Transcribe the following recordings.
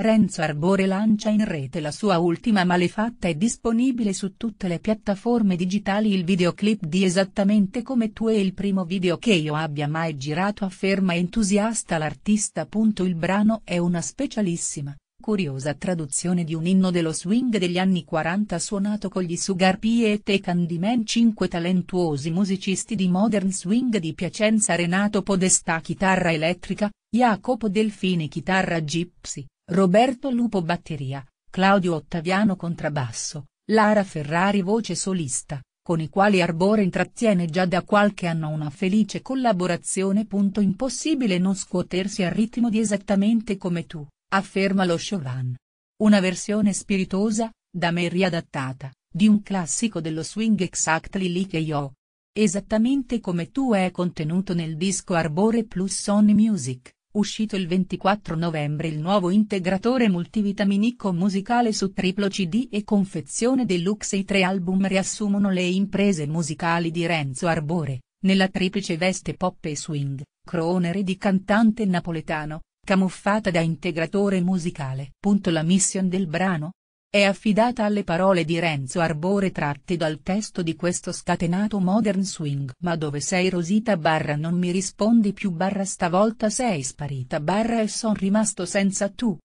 Renzo Arbore lancia in rete la sua ultima malefatta è disponibile su tutte le piattaforme digitali il videoclip di Esattamente come tu è il primo video che io abbia mai girato afferma entusiasta l'artista. Il brano è una specialissima, curiosa traduzione di un inno dello swing degli anni 40 suonato con gli Sugar Piet e Candyman 5 talentuosi musicisti di modern swing di Piacenza Renato Podestà chitarra elettrica, Jacopo Delfini chitarra gypsy. Roberto Lupo batteria, Claudio Ottaviano contrabbasso, Lara Ferrari voce solista, con i quali Arbore intrattiene già da qualche anno una felice collaborazione. Impossibile non scuotersi al ritmo di Esattamente come tu, afferma lo Chauvin. Una versione spiritosa, da me riadattata, di un classico dello swing Exactly Like Yo. Esattamente come tu è contenuto nel disco Arbore plus Sony Music, Uscito il 24 novembre il nuovo integratore multivitaminico musicale su triplo CD e confezione deluxe i tre album riassumono le imprese musicali di Renzo Arbore, nella triplice veste pop e swing, cronere di cantante napoletano, camuffata da integratore musicale. La mission del brano? è affidata alle parole di Renzo Arbore tratte dal testo di questo scatenato Modern Swing. Ma dove sei Rosita barra non mi rispondi più barra stavolta sei sparita barra e son rimasto senza tu.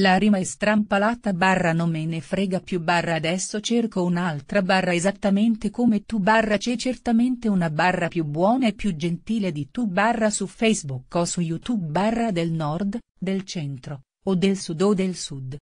La rima è strampalata barra non me ne frega più barra adesso cerco un'altra barra esattamente come tu barra c'è certamente una barra più buona e più gentile di tu barra su Facebook o su YouTube barra del nord, del centro, o del sud o del sud